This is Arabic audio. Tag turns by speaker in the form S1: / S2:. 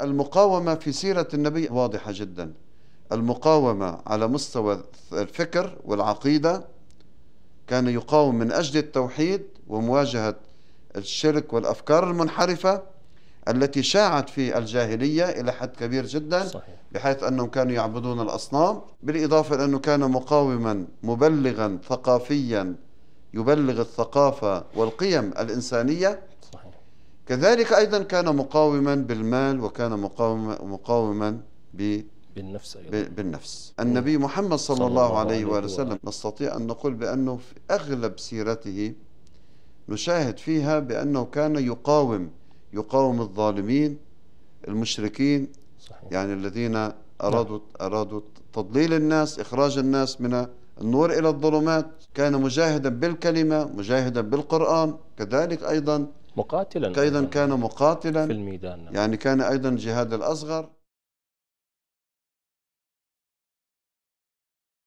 S1: المقاومة في سيرة النبي واضحة جدا المقاومة على مستوى الفكر والعقيدة كان يقاوم من أجل التوحيد ومواجهة الشرك والأفكار المنحرفة التي شاعت في الجاهلية إلى حد كبير جدا صحيح. بحيث أنهم كانوا يعبدون الأصنام بالإضافة إلى أنه كان مقاوما مبلغا ثقافيا يبلغ الثقافة والقيم الإنسانية صحيح. كذلك أيضا كان مقاوما بالمال وكان مقاوما مقاوما ب بالنفس أيضا. بالنفس النبي محمد صلى, صلى الله, الله عليه وآله وسلم نستطيع أن نقول بأنه في أغلب سيرته نشاهد فيها بأنه كان يقاوم يقاوم الظالمين المشركين صحيح. يعني الذين نعم. أرادوا أرادوا تضليل الناس إخراج الناس من النور إلى الظلمات كان مجاهدا بالكلمة مجاهدا بالقرآن كذلك أيضا مقاتلا أيضا كان مقاتلا في الميدان يعني كان أيضا جهاد الأصغر